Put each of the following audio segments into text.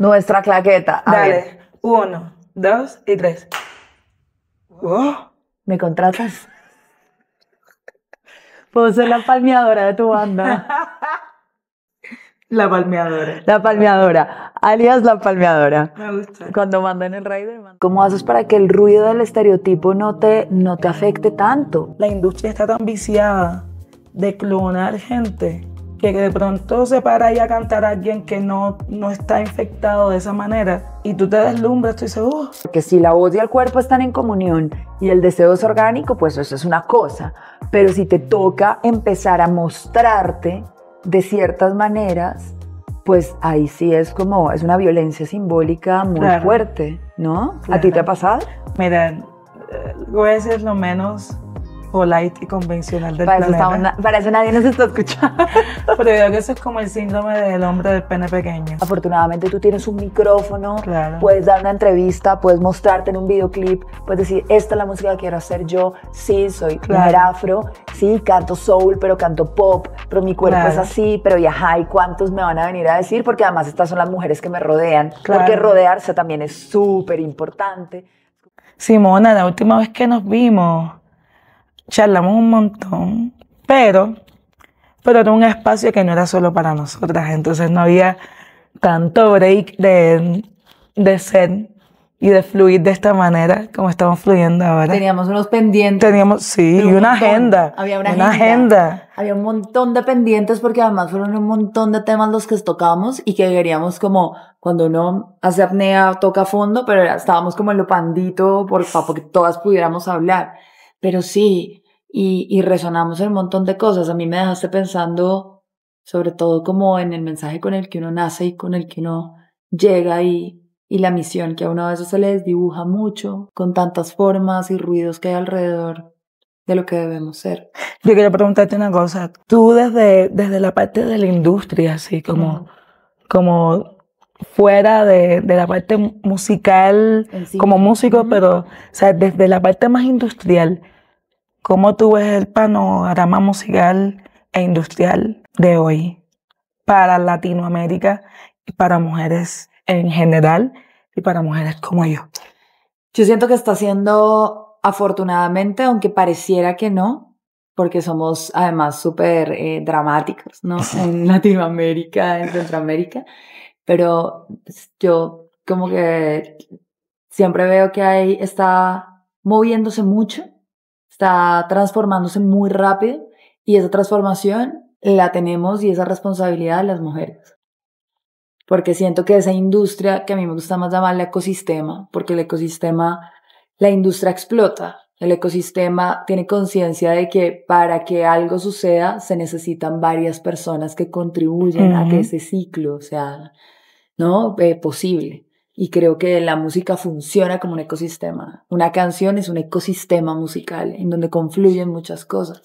Nuestra claqueta. Dale. Uno, dos y tres. ¿Me contratas? Puedo ser la palmeadora de tu banda. La palmeadora. La palmeadora. Alias la palmeadora. Me gusta. Cuando mandan el rider. ¿Cómo haces para que el ruido del estereotipo no te, no te afecte tanto? La industria está tan viciada de clonar gente que de pronto se para ahí a cantar a alguien que no, no está infectado de esa manera y tú te deslumbras, tú dices, oh. Porque si la voz y el cuerpo están en comunión y el deseo es orgánico, pues eso es una cosa. Pero si te toca empezar a mostrarte de ciertas maneras, pues ahí sí es como, es una violencia simbólica muy fuerte, ¿no? ¿A ti te ha pasado? Mira, voy eh, a lo menos light y convencional del planeta. nadie nos está escuchando. Pero creo que eso es como el síndrome del hombre del pene pequeño. Afortunadamente tú tienes un micrófono, puedes dar una entrevista, puedes mostrarte en un videoclip, puedes decir, esta es la música que quiero hacer yo, sí, soy claro. afro, sí, canto soul, pero canto pop, pero mi cuerpo es así, pero ya ajá, ¿y cuántos me van a venir a decir? Porque además estas son las mujeres que me rodean, porque rodearse también es súper importante. Simona, la última vez que nos vimos, charlamos un montón, pero, pero era un espacio que no era solo para nosotras, entonces no había tanto break de, de ser y de fluir de esta manera como estamos fluyendo ahora. Teníamos unos pendientes. Teníamos, sí, y una agenda. Había una, agenda. Había un montón de pendientes porque además fueron un montón de temas los que tocamos y que queríamos como cuando uno hace apnea toca fondo, pero estábamos como en lo pandito por, para que todas pudiéramos hablar. Pero sí, y, y resonamos en un montón de cosas. A mí me dejaste pensando sobre todo como en el mensaje con el que uno nace y con el que uno llega y, y la misión que a uno a veces se le desdibuja mucho con tantas formas y ruidos que hay alrededor de lo que debemos ser. Yo quiero preguntarte una cosa. Tú desde, desde la parte de la industria, así como, como fuera de, de, la parte musical, como músico, pero o sea, desde la parte más industrial, ¿Cómo tú ves el panorama musical e industrial de hoy para Latinoamérica y para mujeres en general y para mujeres como yo? Yo siento que está siendo, afortunadamente, aunque pareciera que no, porque somos además súper eh, dramáticos, ¿no? En Latinoamérica, en Centroamérica, pero pues, yo como que siempre veo que ahí está moviéndose mucho está transformándose muy rápido y esa transformación la tenemos y esa responsabilidad de las mujeres. Porque siento que esa industria, que a mí me gusta más llamarla ecosistema, porque el ecosistema, la industria explota, el ecosistema tiene conciencia de que para que algo suceda se necesitan varias personas que contribuyen a que ese ciclo sea ¿no? Eh, posible. Y creo que la música funciona como un ecosistema. Una canción es un ecosistema musical en donde confluyen muchas cosas.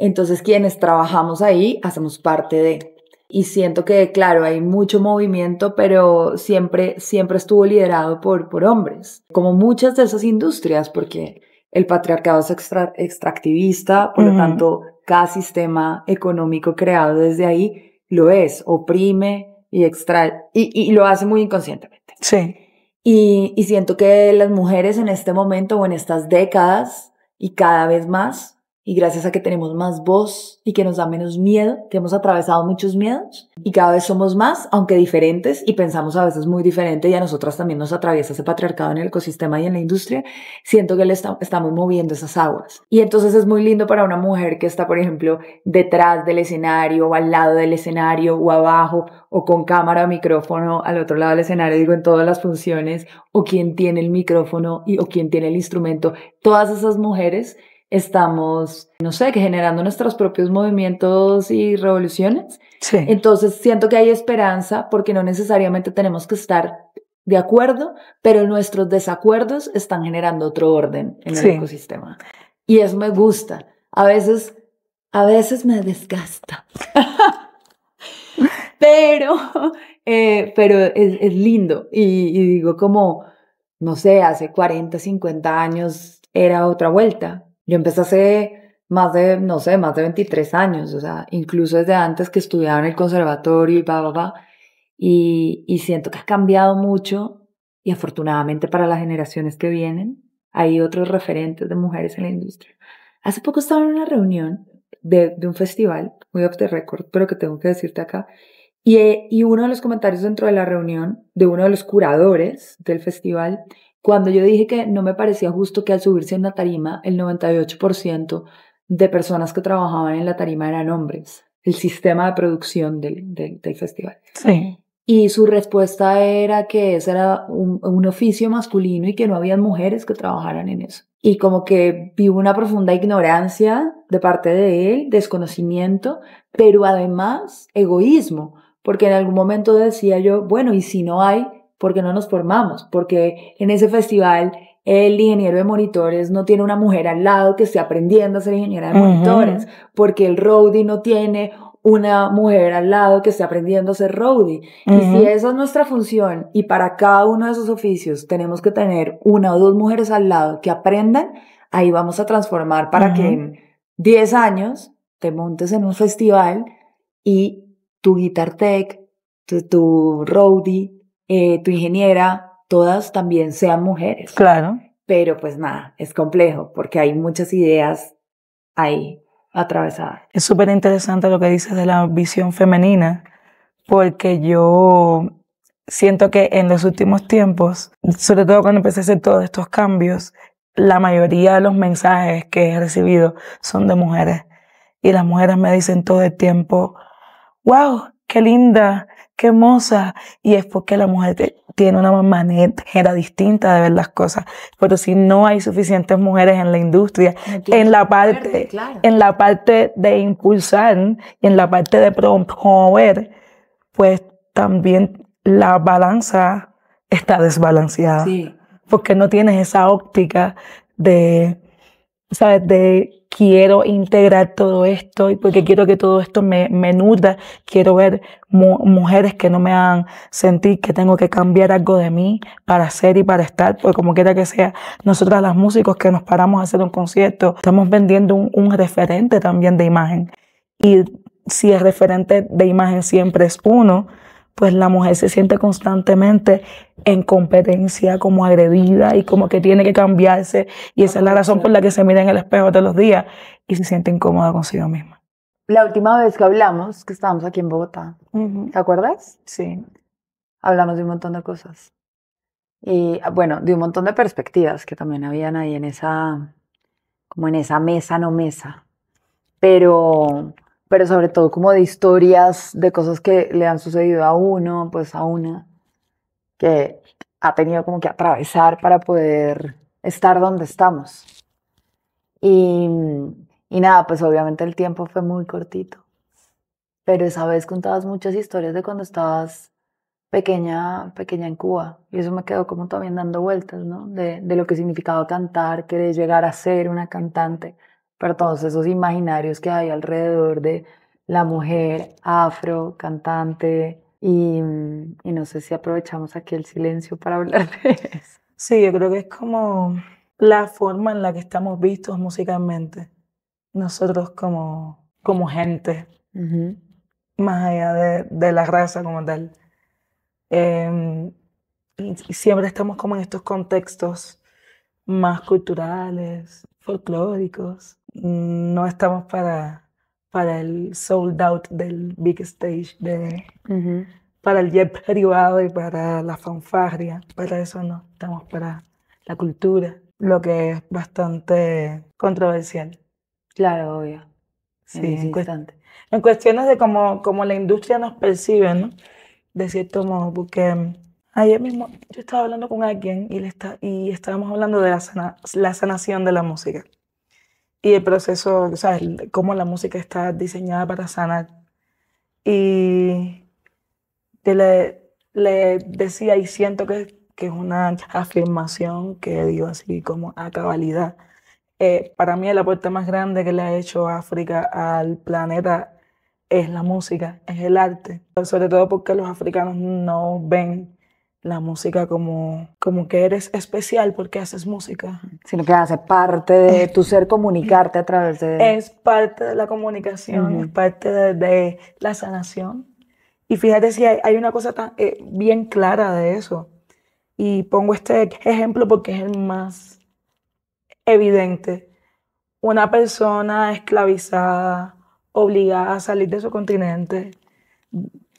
Entonces quienes trabajamos ahí hacemos parte de... Y siento que, claro, hay mucho movimiento, pero siempre, siempre estuvo liderado por, por hombres, como muchas de esas industrias, porque el patriarcado es extra, extractivista, por lo tanto, cada sistema económico creado desde ahí lo es, oprime y extrae, y, y lo hace muy inconscientemente. Sí. Y, y siento que las mujeres en este momento o en estas décadas y cada vez más y gracias a que tenemos más voz y que nos da menos miedo, que hemos atravesado muchos miedos y cada vez somos más, aunque diferentes y pensamos a veces muy diferente y a nosotras también nos atraviesa ese patriarcado en el ecosistema y en la industria, siento que le estamos moviendo esas aguas. Y entonces es muy lindo para una mujer que está, por ejemplo, detrás del escenario o al lado del escenario o abajo o con cámara o micrófono al otro lado del escenario, digo, en todas las funciones, o quien tiene el micrófono y, o quien tiene el instrumento. Todas esas mujeres estamos, no sé, generando nuestros propios movimientos y revoluciones. Sí. Entonces siento que hay esperanza porque no necesariamente tenemos que estar de acuerdo, pero nuestros desacuerdos están generando otro orden en el ecosistema. Y eso me gusta. A veces, a veces me desgasta. pero, eh, pero es, lindo. Y, y digo como, no sé, hace 40, 50 años era otra vuelta. Yo empecé hace más de, no sé, más de 23 años, o sea, incluso desde antes que estudiaba en el conservatorio y bla, bla, bla. Y, siento que has cambiado mucho y afortunadamente para las generaciones que vienen, hay otros referentes de mujeres en la industria. Hace poco estaba en una reunión de, de un festival, muy off the record, pero que tengo que decirte acá, y, y uno de los comentarios dentro de la reunión de uno de los curadores del festival cuando yo dije que no me parecía justo que al subirse en la tarima el 98% de personas que trabajaban en la tarima eran hombres, el sistema de producción del, festival. Sí. Y su respuesta era que ese era un, oficio masculino y que no había mujeres que trabajaran en eso. Y como que vi una profunda ignorancia de parte de él, desconocimiento, pero además egoísmo, porque en algún momento decía yo, bueno, ¿y si no hay? porque no nos formamos, porque en ese festival el ingeniero de monitores no tiene una mujer al lado que esté aprendiendo a ser ingeniera de monitores, porque el roadie no tiene una mujer al lado que esté aprendiendo a ser roadie. Y si esa es nuestra función y para cada uno de esos oficios tenemos que tener una o dos mujeres al lado que aprendan, ahí vamos a transformar para que en 10 años te montes en un festival y tu guitar tech, tu, tu roadie, eh, tu ingeniera, todas también sean mujeres. Claro. Pero pues nada, es complejo porque hay muchas ideas ahí atravesadas. Es súper interesante lo que dices de la visión femenina porque yo siento que en los últimos tiempos, sobre todo cuando empecé a hacer todos estos cambios, la mayoría de los mensajes que he recibido son de mujeres. Y las mujeres me dicen todo el tiempo, wow, qué linda, qué hermosa. Y es porque la mujer tiene una manera distinta de ver las cosas. Pero si no hay suficientes mujeres en la industria, en la parte, en la parte de impulsar y en la parte de promover, pues también la balanza está desbalanceada. Porque no tienes esa óptica de ¿sabes? De quiero integrar todo esto y porque quiero que todo esto me, nutra. Quiero ver mujeres que no me hagan sentir que tengo que cambiar algo de mí para ser y para estar, porque como quiera que sea, nosotras las músicos que nos paramos a hacer un concierto, estamos vendiendo un, un referente también de imagen. Y si el referente de imagen siempre es uno, pues la mujer se siente constantemente en competencia, como agredida y como que tiene que cambiarse. Y esa es la razón por la que se mira en el espejo todos los días y se siente incómoda consigo misma. La última vez que hablamos, que estábamos aquí en Bogotá, ¿te acuerdas? Sí. Hablamos de un montón de cosas. Y bueno, de un montón de perspectivas que también habían ahí en esa, como en esa mesa, no mesa. Pero pero sobre todo como de historias, de cosas que le han sucedido a uno, pues a una, que ha tenido como que atravesar para poder estar donde estamos. Y, y nada, pues obviamente el tiempo fue muy cortito, pero esa vez contabas muchas historias de cuando estabas pequeña, pequeña en Cuba. Y eso me quedó como también dando vueltas, ¿no? De, de, lo que significaba cantar, querer llegar a ser una cantante pero todos esos imaginarios que hay alrededor de la mujer afro, cantante, y, no sé si aprovechamos aquí el silencio para hablar Sí, yo creo que es como la forma en la que estamos vistos musicalmente, nosotros como, como gente, más allá de, la raza como tal. Em, siempre estamos como en estos contextos más culturales, folclóricos, Mm, no estamos para, para el sold out del big stage, de, para el jet privado y para la fanfarria. Para eso no, estamos para la cultura, lo que es bastante controversial. Claro, obvio. Sí, importante en, cuestiones de cómo, la industria nos percibe, ¿no? De cierto modo, porque mm, ayer mismo yo estaba hablando con alguien y, le está, y estábamos hablando de la sanación de la música y el proceso, o sea, cómo la música está diseñada para sanar. Y le, decía y siento que, es una afirmación que dio así como a cabalidad. Eh, para mí la aporte más grande que le ha hecho África al planeta es la música, es el arte, sobre todo porque los africanos no ven la música como, como que eres especial porque haces música. Sino que hace parte de tu ser comunicarte a través de... Es parte de la comunicación, es parte de, la sanación. Y fíjate si hay, una cosa tan, eh, bien clara de eso. Y pongo este ejemplo porque es el más evidente. Una persona esclavizada, obligada a salir de su continente,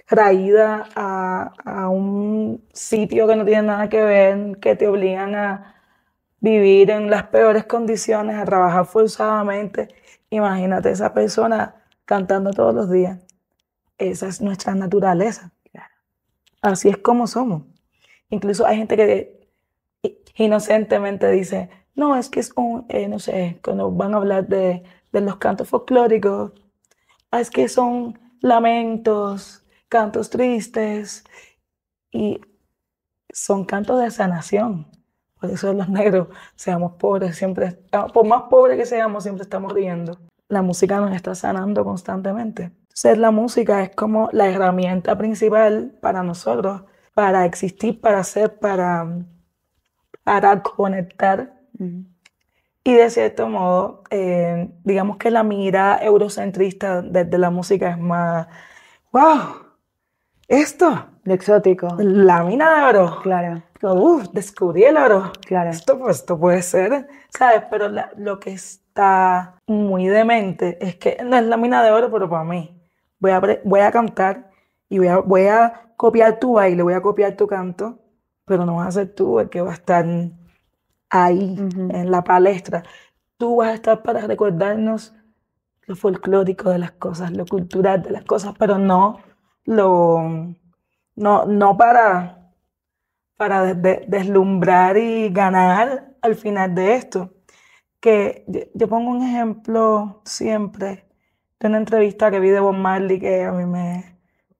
traída a, un sitio que no tiene nada que ver, que te obligan a vivir en las peores condiciones, a trabajar forzadamente. Imagínate esa persona cantando todos los días. Esa es nuestra naturaleza. Así es como somos. Incluso hay gente que inocentemente dice, no, es que es un, eh, no sé, cuando van a hablar de, de los cantos folclóricos, ah, es que son lamentos, cantos tristes y son cantos de sanación. Por eso los negros, seamos pobres, siempre, por más pobres que seamos, siempre estamos riendo. La música nos está sanando constantemente. Ser la música es como la herramienta principal para nosotros, para existir, para ser, para, para conectar. Y de cierto modo, eh, digamos que la mirada eurocentrista desde la música es más, wow, esto. Lo exótico. La mina de oro. Claro. Uf, descubrí el oro. Claro. Esto, pues, esto puede ser, ¿sabes? Pero lo que está muy demente es que no es la mina de oro, pero para mí. Voy a, voy a cantar y voy a, voy a copiar tu baile, voy a copiar tu canto, pero no vas a ser tú el que va a estar ahí, en la palestra. Tú vas a estar para recordarnos lo folclórico de las cosas, lo cultural de las cosas, pero no lo, no, para, para deslumbrar y ganar al final de esto. Que yo, pongo un ejemplo siempre de una entrevista que vi de Bob Marley que a mí me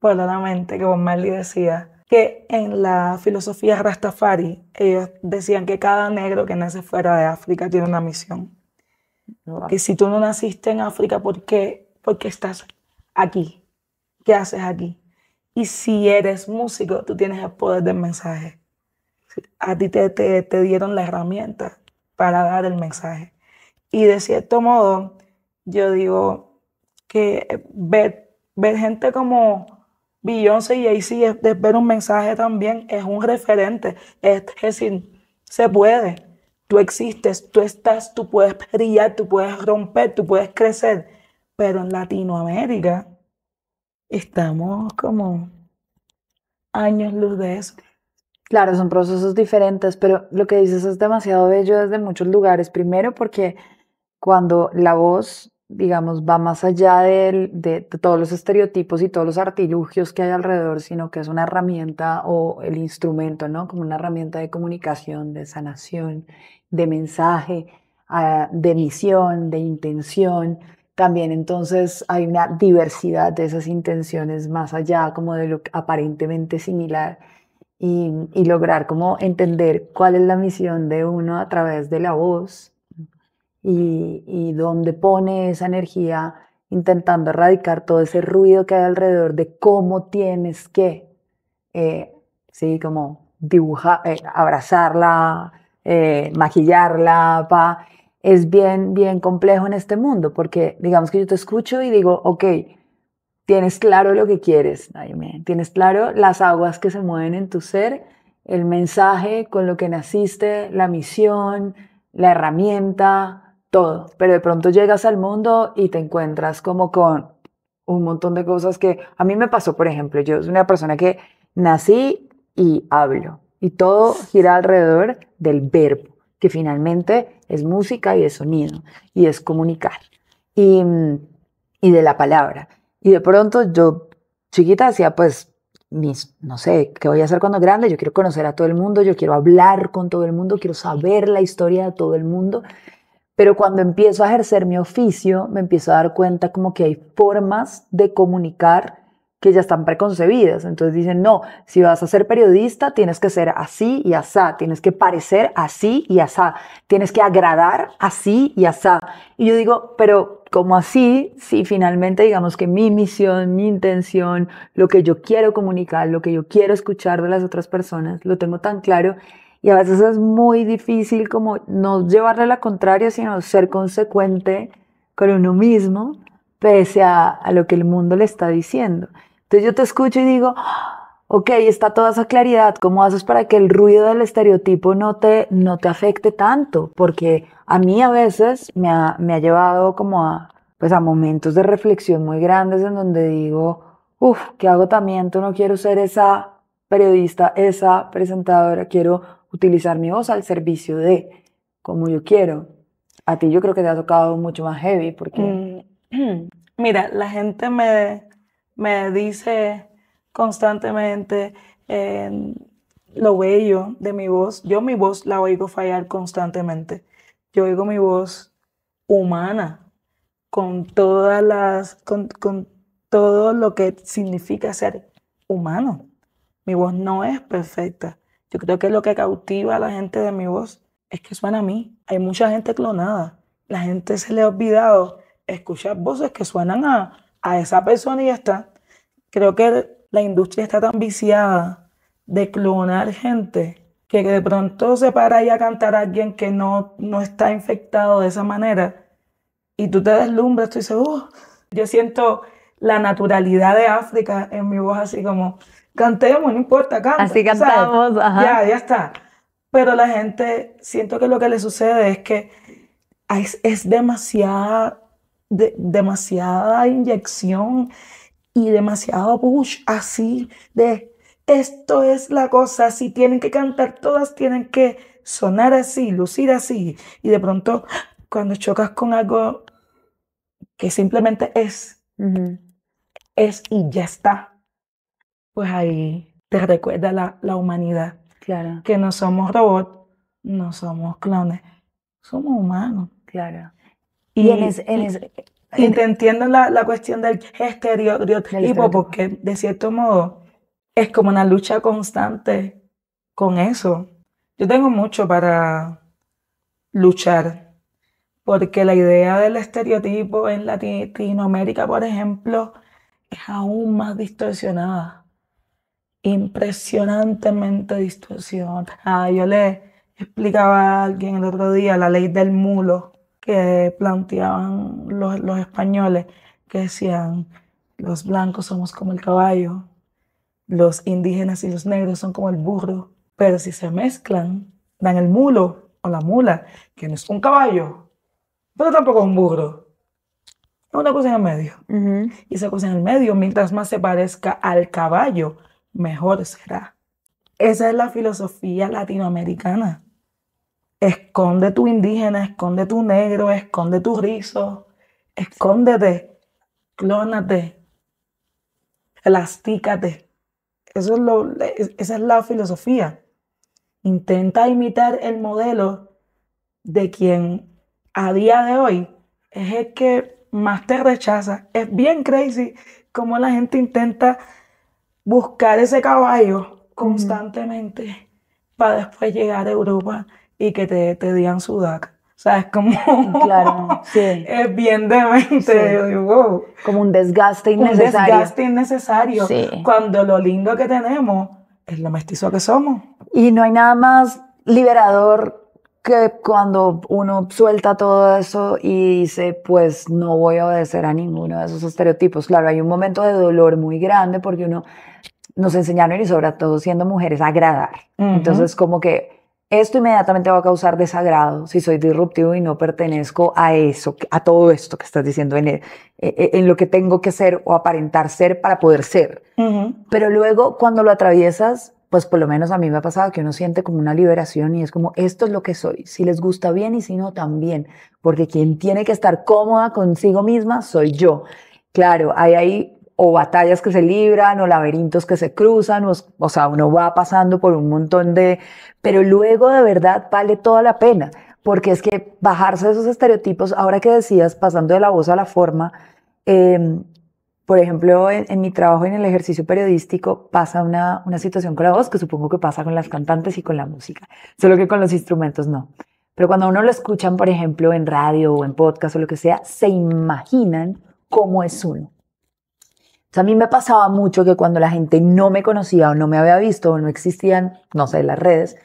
a la mente, que Bob Marley decía que en la filosofía Rastafari ellos decían que cada negro que nace fuera de África tiene una misión. Que si tú no naciste en África, ¿por qué? Porque estás aquí. ¿qué haces aquí? Y si eres músico, tú tienes el poder del mensaje. A ti te, te, dieron la herramienta para dar el mensaje. Y de cierto modo, yo digo que eh, ver, gente como Beyoncé y ahí es, ver un mensaje también, es un referente. es decir, se puede. Tú existes, tú estás, tú puedes brillar, tú puedes romper, tú puedes crecer. Pero en Latinoamérica, estamos como años luz de eso. Claro, son procesos diferentes, pero lo que dices es demasiado bello desde muchos lugares. Primero porque cuando la voz, digamos, va más allá de, todos los estereotipos y todos los artilugios que hay alrededor, sino que es una herramienta o el instrumento, ¿no? Como una herramienta de comunicación, de sanación, de mensaje, ah, de misión, de intención también entonces hay una diversidad de esas intenciones más allá como de lo aparentemente similar y, lograr como entender cuál es la misión de uno a través de la voz y, y dónde pone esa energía intentando erradicar todo ese ruido que hay alrededor de cómo tienes que, eh, sí, como dibujar, eh, abrazarla, eh, maquillarla, es bien, bien complejo en este mundo, porque digamos que yo te escucho y digo, ok, tienes claro lo que quieres, tienes claro las aguas que se mueven en tu ser, el mensaje con lo que naciste, la misión, la herramienta, todo. Pero de pronto llegas al mundo y te encuentras como con un montón de cosas que a mí me pasó, por ejemplo, yo soy una persona que nací y hablo y todo gira alrededor del verbo que finalmente es música y es sonido y es comunicar y, de la palabra. Y de pronto yo, chiquita, decía pues mis, no sé, ¿qué voy a hacer cuando grande? Yo quiero conocer a todo el mundo, yo quiero hablar con todo el mundo, quiero saber la historia de todo el mundo. Pero cuando empiezo a ejercer mi oficio, me empiezo a dar cuenta como que hay formas de comunicar que ya están preconcebidas. Entonces dicen, no, si vas a ser periodista, tienes que ser así y asá, tienes que parecer así y asá, tienes que agradar así y asá. Y yo digo, pero como así, si finalmente digamos que mi misión, mi intención, lo que yo quiero comunicar, lo que yo quiero escuchar de las otras personas, lo tengo tan claro y a veces es muy difícil como no llevarle la contraria, sino ser consecuente con uno mismo pese a, a lo que el mundo le está diciendo. Entonces yo te escucho y digo, ok, está toda esa claridad, ¿cómo haces para que el ruido del estereotipo no te, no te afecte tanto? Porque a mí a veces me ha, me ha llevado como a, pues a momentos de reflexión muy grandes en donde digo, uff, qué agotamiento, no quiero ser esa periodista, esa presentadora, quiero utilizar mi voz al servicio de como yo quiero. A ti yo creo que te ha tocado mucho más heavy porque... Mm, mira, la gente me me dice constantemente lo bello de mi voz. Yo mi voz la oigo fallar constantemente. Yo oigo mi voz humana, con todas las, con, con todo lo que significa ser humano. Mi voz no es perfecta. Yo creo que lo que cautiva a la gente de mi voz es que suena a mí. Hay mucha gente clonada. La gente se le ha olvidado escuchar voces que suenan a, a esa persona y ya está. Creo que la industria está tan viciada de clonar gente que de pronto se para ahí a cantar a alguien que no, no está infectado de esa manera y tú te deslumbras, tú dices, oh, yo siento la naturalidad de África en mi voz así como, cantemos, no importa, canta. Así cantamos, ajá. Ya, ya está. Pero la gente, siento que lo que le sucede es que es, demasiado demasiada inyección y demasiado push así de esto es la cosa, si tienen que cantar todas, tienen que sonar así, lucir así. Y de pronto, cuando chocas con algo que simplemente es, es y ya está, pues ahí te recuerda la, la humanidad. Claro. Que no somos robots, no somos clones, somos humanos. Claro. Y, te entiendo la, la cuestión del este, estereotipo, porque de cierto modo es como una lucha constante con eso. Yo tengo mucho para luchar, porque la idea del estereotipo en Latinoamérica, por ejemplo, es aún más distorsionada, impresionantemente distorsionada. Ah, yo le explicaba a alguien el otro día la ley del mulo, que planteaban los, españoles, que decían, los blancos somos como el caballo, los indígenas y los negros son como el burro, pero si se mezclan, dan el mulo o la mula, que no es un caballo, pero tampoco es un burro. Es una cosa en el medio. Y esa cosa en el medio, mientras más se parezca al caballo, mejor será. Esa es la filosofía latinoamericana. Esconde tu indígena, esconde tu negro, esconde tu rizo, escóndete, clónate, elastícate. Eso es lo, esa es la filosofía. Intenta imitar el modelo de quien a día de hoy es el que más te rechaza. Es bien crazy cómo la gente intenta buscar ese caballo constantemente para después llegar a Europa que te, te digan su DAC. O sea, es como. Claro, sí. Es bien demente. Como un desgaste innecesario. Un desgaste innecesario. Sí. Cuando lo lindo que tenemos es lo mestizo que somos. Y no hay nada más liberador que cuando uno suelta todo eso y dice, pues no voy a obedecer a ninguno de esos estereotipos. Claro, hay un momento de dolor muy grande porque uno nos enseñaron y sobre todo siendo mujeres a agradar. Entonces, como que esto inmediatamente va a causar desagrado si soy disruptivo y no pertenezco a eso, a todo esto que estás diciendo, en, e, e, lo que tengo que ser o aparentar ser para poder ser. Pero luego cuando lo atraviesas, pues por lo menos a mí me ha pasado que uno siente como una liberación y es como, esto es lo que soy, si les gusta bien y si no, también, porque quien tiene que estar cómoda consigo misma soy yo. Claro, hay ahí o batallas que se libran o laberintos que se cruzan, o, sea, uno va pasando por un montón de... Pero luego de verdad vale toda la pena, porque es que bajarse de esos estereotipos, ahora que decías, pasando de la voz a la forma, em, por ejemplo, en, mi trabajo en el ejercicio periodístico pasa una, una situación con la voz que supongo que pasa con las cantantes y con la música, solo que con los instrumentos no. Pero cuando uno lo escuchan, por ejemplo, en radio o en podcast o lo que sea, se imaginan cómo es uno a mí me pasaba mucho que cuando la gente no me conocía o no me había visto o no existían, no sé, las redes,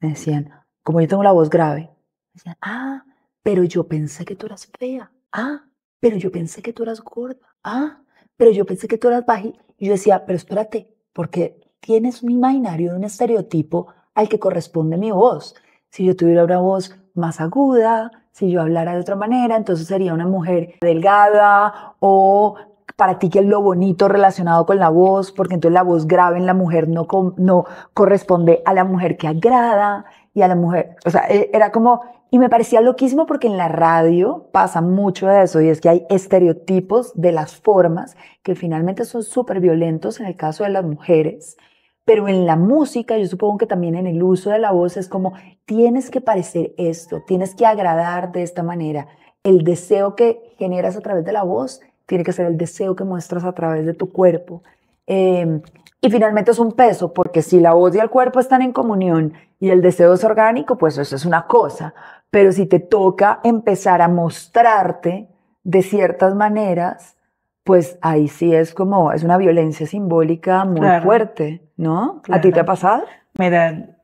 me decían, como yo tengo la voz grave, me decían, ah, pero yo pensé que tú eras fea. Ah, pero yo pensé que tú eras gorda. Ah, pero yo pensé que tú eras baja Y yo decía, pero espérate, porque tienes un imaginario, un estereotipo al que corresponde mi voz. Si yo tuviera una voz más aguda, si yo hablara de otra manera, entonces sería una mujer delgada o para ti es lo bonito relacionado con la voz, porque entonces la voz grave en la mujer no, no corresponde a la mujer que agrada y a la mujer, o sea, e, era como, y me parecía loquísimo porque en la radio pasa mucho de eso y es que hay estereotipos de las formas que finalmente son súper violentos en el caso de las mujeres, pero en la música, yo supongo que también en el uso de la voz es como, tienes que parecer esto, tienes que agradar de esta manera. El deseo que generas a través de la voz tiene que ser el deseo que muestras a través de tu cuerpo. Em, y finalmente es un peso, porque si la voz y el cuerpo están en comunión y el deseo es orgánico, pues eso es una cosa. Pero si te toca empezar a mostrarte de ciertas maneras, pues ahí sí es como, es una violencia simbólica muy fuerte, ¿no? ¿A ti te ha pasado? Mira,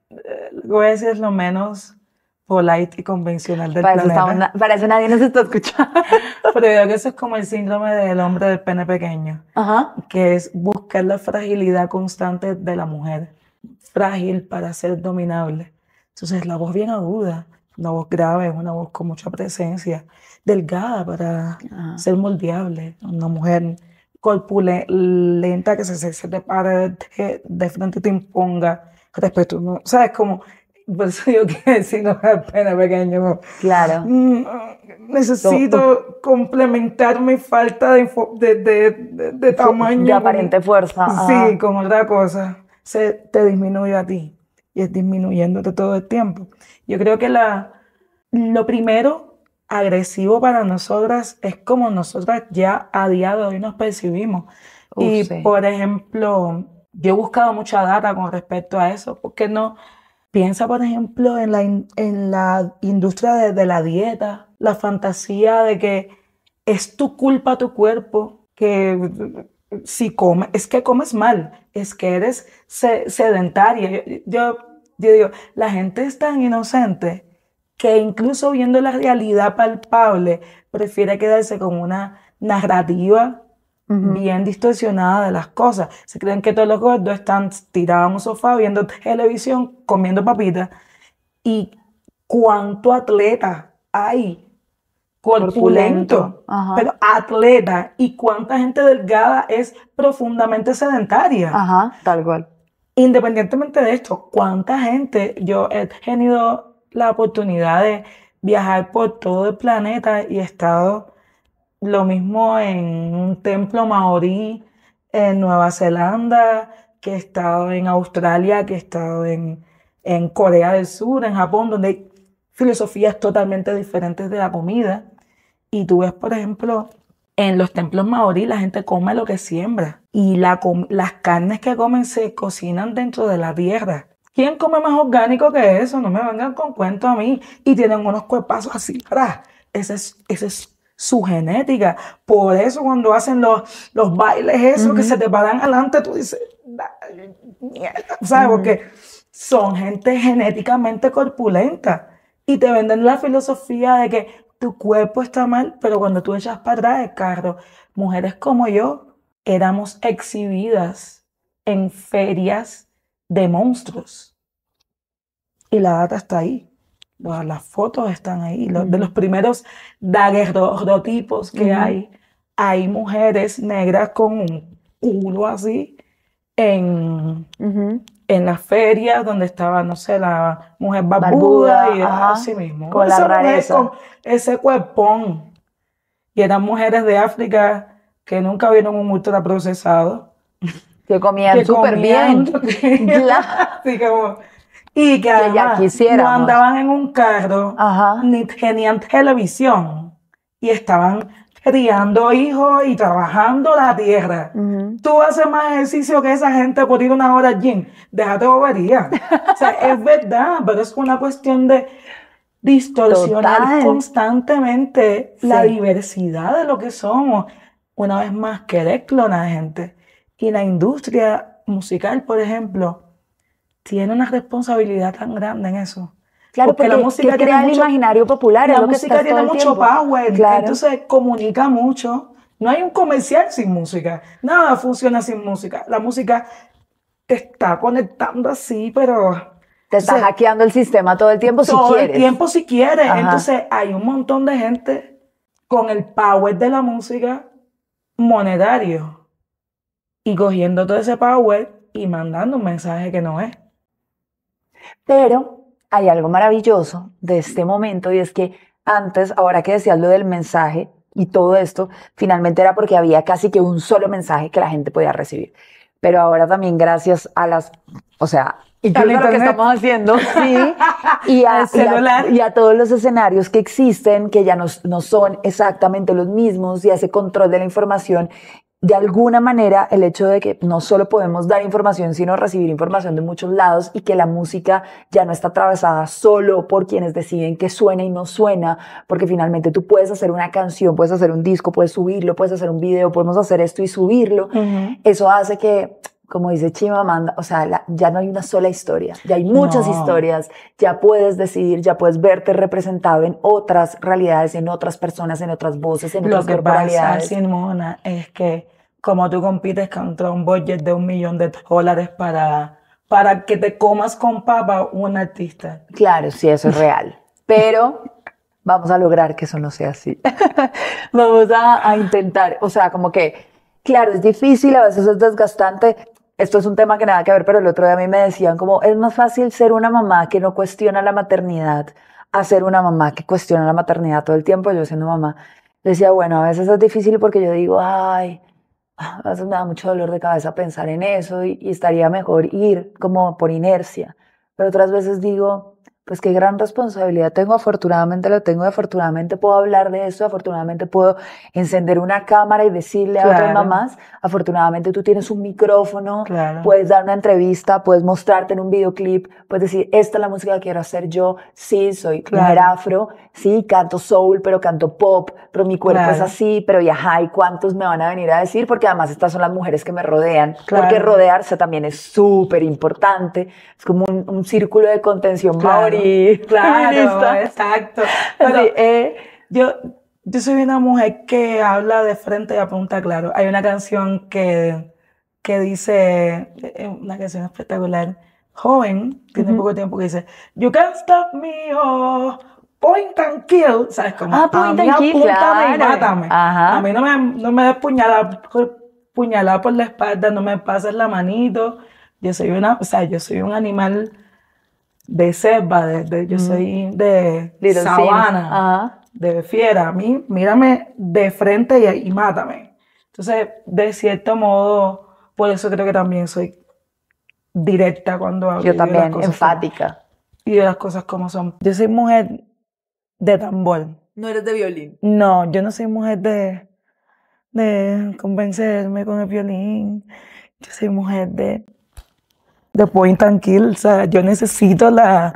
voy eh, es lo menos polite y convencional del planeta. para eso nadie nos está escuchando. Pero yo creo que eso es como el síndrome del hombre del pene pequeño, que es buscar la fragilidad constante de la mujer, frágil para ser dominable. Entonces la voz bien aguda, una voz grave, una voz con mucha presencia, delgada para ser moldeable, una mujer corpulenta que se, se, de, de frente y te imponga respeto. ¿no? O sea, es como por eso yo quiero decir, no es pena pequeño. Claro. Mm, necesito complementar mi falta de, tamaño. De aparente fuerza. Sí, con otra cosa. Se, te disminuye a ti y es disminuyéndote todo el tiempo. Yo creo que la, lo primero agresivo para nosotras es como nosotras ya a día de hoy nos percibimos. y por ejemplo, yo he buscado mucha data con respecto a eso, porque no Piensa, por ejemplo, en la, en la industria de, la dieta, la fantasía de que es tu culpa tu cuerpo, que si comes, es que comes mal, es que eres sedentaria. yo, yo digo, la gente es tan inocente que incluso viendo la realidad palpable, prefiere quedarse con una narrativa bien distorsionada de las cosas. Se creen que todos los gordos están tirados en un sofá viendo televisión, comiendo papitas. ¿Y cuánto atleta hay? Corpulento, pero atleta. ¿Y cuánta gente delgada es profundamente sedentaria? Ajá, tal cual. Independientemente de esto, ¿cuánta gente? Yo he tenido la oportunidad de viajar por todo el planeta y he estado lo mismo en un templo maorí en Nueva Zelanda, que he estado en Australia, que he estado en, Corea del Sur, en Japón, donde hay filosofías totalmente diferentes de la comida. Y tú ves, por ejemplo, en los templos maorí la gente come lo que siembra y la, las carnes que comen se cocinan dentro de la tierra. ¿Quién come más orgánico que eso? No me vengan con cuento a mí. Y tienen unos cuerpazos así. para Ese es, ese es su genética. Por eso cuando hacen los, los bailes, eso que se te paran adelante, tú dices, mierda, ¿sabes? Porque son gente genéticamente corpulenta y te venden la filosofía de que tu cuerpo está mal, pero cuando tú echas para atrás carlos, mujeres como yo éramos exhibidas en ferias de monstruos. Y la data está ahí las fotos están ahí, de los primeros daguerrotipos que hay. Hay mujeres negras con un culo así en, en las ferias donde estaba, no sé, la mujer barbuda, y así mismo. Con la rareza. ese cuerpón. Y eran mujeres de África que nunca vieron un ultra procesado. Que comían súper bien. como, y que, ya quisieran. No andaban en un carro, ni tenían televisión. Y estaban criando hijos y trabajando la tierra. Tú haces más ejercicio que esa gente por ir una hora allí gym. Déjate bobería. o sea, es verdad, pero es una cuestión de distorsionar constantemente la diversidad de lo que somos. Una vez más, querer clonar gente. Y la industria musical, por ejemplo, tiene una responsabilidad tan grande en eso. Claro, porque, la música crea el imaginario popular. La música tiene mucho power, entonces comunica mucho. No hay un comercial sin música. Nada funciona sin música. La música te está conectando así, pero... Te está hackeando el sistema todo el tiempo si quieres. Todo el tiempo si quieres. Entonces hay un montón de gente con el power de la música monetario y cogiendo todo ese power y mandando un mensaje que no es. Pero hay algo maravilloso de este momento y es que antes, ahora que decías lo del mensaje y todo esto, finalmente era porque había casi que un solo mensaje que la gente podía recibir. Pero ahora también gracias a las, o sea, y lo que estamos haciendo, sí, y a, y, a, todos los escenarios que existen, que ya no, no son exactamente los mismos, y a ese control de la información de alguna manera el hecho de que no solo podemos dar información, sino recibir información de muchos lados y que la música ya no está atravesada solo por quienes deciden que suena y no suena, porque finalmente tú puedes hacer una canción, puedes hacer un disco, puedes subirlo, puedes hacer un video, podemos hacer esto y subirlo. Eso hace que como dice manda, o sea, ya no hay una sola historia, ya hay muchas historias, ya puedes decidir, ya puedes verte representado en otras realidades, en otras personas, en otras voces, en Lo otras corporalidades. Lo que pasa, Simona, es que como tú compites contra un budget de un millón de dólares para, para que te comas con papa un artista. Claro, sí, eso es real. Pero vamos a lograr que eso no sea así. vamos a, a intentar, o sea, como que Claro, es difícil, a veces es desgastante, esto es un tema que nada que ver, pero el otro día a mí me decían como, es más fácil ser una mamá que no cuestiona la maternidad a ser una mamá que cuestiona la maternidad todo el tiempo, yo siendo mamá. Decía, bueno, a veces es difícil porque yo digo, ay, a veces me da mucho dolor de cabeza pensar en eso y, y estaría mejor ir como por inercia. Pero otras veces digo, pues qué gran responsabilidad tengo, afortunadamente lo tengo, afortunadamente puedo hablar de eso, afortunadamente puedo encender una cámara y decirle a otras mamás, afortunadamente tú tienes un micrófono, puedes dar una entrevista, puedes mostrarte en un videoclip, puedes decir, esta es la música que quiero hacer yo, sí, soy mujer afro, sí, canto soul, pero canto pop, pero mi cuerpo es así, pero ya, ajá, cuántos me van a venir a decir? Porque además estas son las mujeres que me rodean, porque rodearse también es súper importante, es como un, círculo de contención claro claro, Exacto. Eh, yo, yo soy una mujer que habla de frente y apunta claro. Hay una canción que, que dice, eh, eh, una canción espectacular, joven, tiene poco tiempo, que dice, You can't stop me, oh, point and kill, ¿sabes cómo? Ah, point mí and kill, A mí no me, no des puñalada, puñalada por la espalda, no me pases la manito. Yo soy una, o sea, yo soy un animal de selva, de, yo soy de sabana, de fiera. A mí, mírame de frente y, mátame. Entonces, de cierto modo, por eso creo que también soy directa cuando hablo. Yo también, enfática. y de las cosas como son. Yo soy mujer de tambor. ¿No eres de violín? No, yo no soy mujer de, de convencerme con el violín. Yo soy mujer de de point O sea, yo necesito la,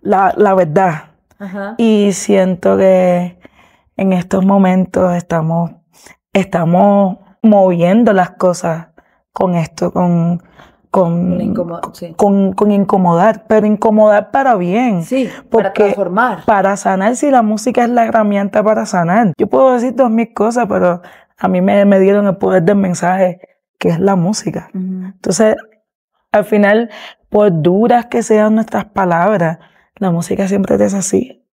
la, verdad. Ajá. Y siento que en estos momentos estamos, estamos moviendo las cosas con esto, con, con, con, incomodar, pero incomodar para bien. Sí, para transformar. Para sanar, si la música es la herramienta para sanar. Yo puedo decir dos mil cosas, pero a mí me, dieron el poder del mensaje, que es la música. Entonces, al final, por duras que sean nuestras palabras, la música siempre te es así.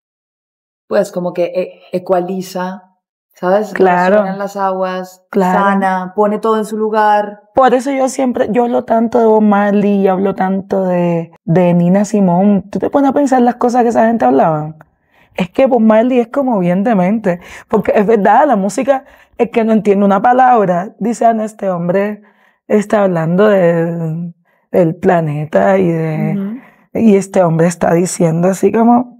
Pues como que eh, ecualiza, ¿sabes? Claro. en las aguas, sana, pone todo en su lugar. Por eso yo siempre, yo hablo tanto de Bob Marley, y hablo tanto de, de Nina Simón. ¿Tú te pones a pensar las cosas que esa gente hablaba? es que Bob Marley es como bien demente, porque es verdad, la música, es que no entiende una palabra, dice, ah, este hombre está hablando de, del planeta y de... Y este hombre está diciendo así como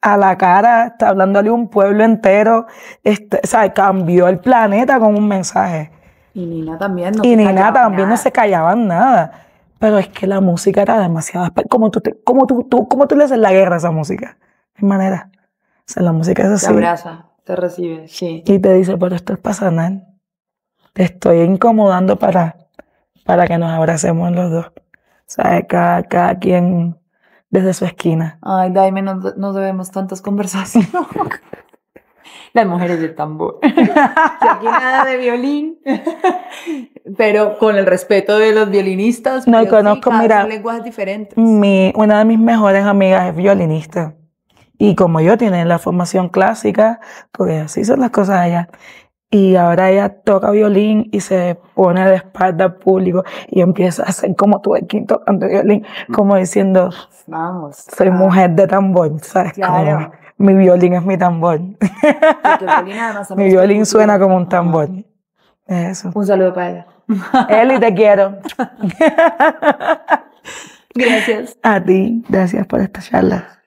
a la cara, está hablándole a un pueblo entero, este, o sea, cambió el planeta con un mensaje. Y Nina también Y Nina también no se callaban nada. Pero es que la música era demasiado... ¿Cómo tú, tú, tú le haces la guerra a esa música? De manera. O sea, la música es así. Te abraza, te recibe, sí. Y te dice, pero esto es pasanal. Te estoy incomodando para, para que nos abracemos los dos sea, cada, quien desde su esquina. Ay, Daime, no debemos tantas conversaciones. Las mujeres del tambor. aquí nada de violín. Pero con el respeto de los violinistas. No, conozco, mira. diferentes. Mi, una de mis mejores amigas es violinista. Y como yo, tiene la formación clásica, porque así son las cosas allá y ahora ella toca violín y se pone de espalda al público y empieza a hacer como tú quinto tocando violín, como diciendo, vamos, soy mujer de tambor, ¿sabes? mi violín es mi tambor. mi violín suena como un ah, tambor. Eso. Un saludo para ella. Eli, te quiero. gracias. A ti, gracias por esta charla.